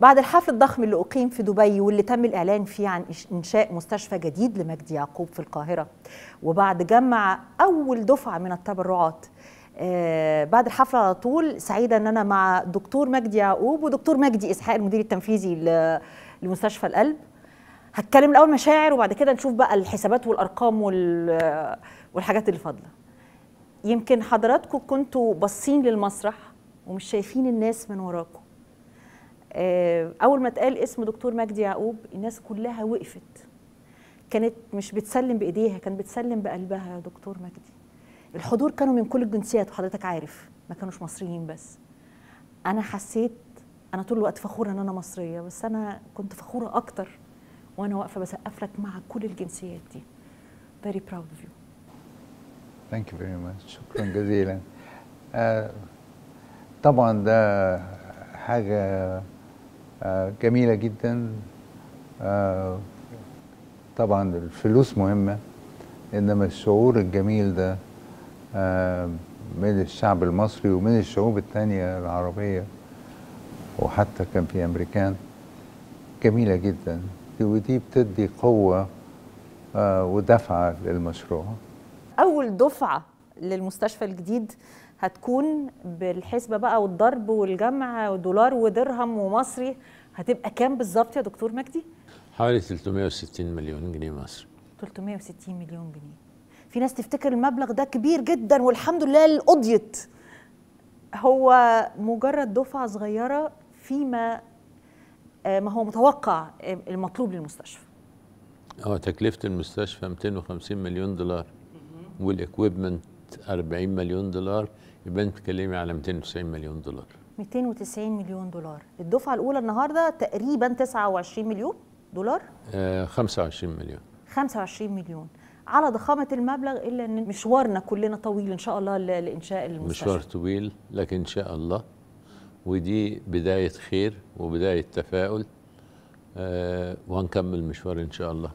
بعد الحفل الضخم اللي أقيم في دبي واللي تم الإعلان فيه عن إنشاء مستشفى جديد لمجدي يعقوب في القاهرة وبعد جمع أول دفعة من التبرعات آه، بعد الحفلة على طول سعيدة أن أنا مع دكتور مجدي يعقوب ودكتور مجدي إسحاق المدير التنفيذي لمستشفى القلب هتكلم الأول مشاعر وبعد كده نشوف بقى الحسابات والأرقام والحاجات اللي فاضلة يمكن حضراتكم كنتوا باصين للمسرح ومش شايفين الناس من وراكم آه، اول ما اتقال اسم دكتور مجدي يعقوب الناس كلها وقفت كانت مش بتسلم بايديها كانت بتسلم بقلبها يا دكتور مجدي الحضور كانوا من كل الجنسيات وحضرتك عارف ما كانوش مصريين بس انا حسيت انا طول الوقت فخوره ان انا مصريه بس انا كنت فخوره اكتر وانا واقفه بسقف لك مع كل الجنسيات دي very proud of you thank you very much شكرا جزيلا آه طبعا ده حاجه آه، جميله جدا آه، طبعا الفلوس مهمه انما الشعور الجميل ده آه، من الشعب المصري ومن الشعوب التانية العربية وحتى كان في أمريكان جميلة جدا ودي بتدي قوة ودفعة للمشروع أول دفعة للمستشفى الجديد هتكون بالحسبة بقى والضرب والجمع دولار ودرهم ومصري هتبقى كام بالظبط يا دكتور مجدي؟ حوالي 360 مليون جنيه مصري 360 مليون جنيه في ناس تفتكر المبلغ ده كبير جدا والحمد لله قضيت هو مجرد دفعه صغيره فيما آه، ما هو متوقع آه، المطلوب للمستشفى هو تكلفه المستشفى 250 مليون دولار والاكويبمنت 40 مليون دولار يبقى انت بتتكلمي على 290 مليون دولار 290 مليون دولار الدفعه الاولى النهارده تقريبا 29 مليون دولار آه 25 مليون 25 مليون على ضخامه المبلغ الا ان مشوارنا كلنا طويل ان شاء الله لانشاء المستشفى مشوار طويل لكن ان شاء الله ودي بدايه خير وبدايه تفاؤل آه وهنكمل مشوار ان شاء الله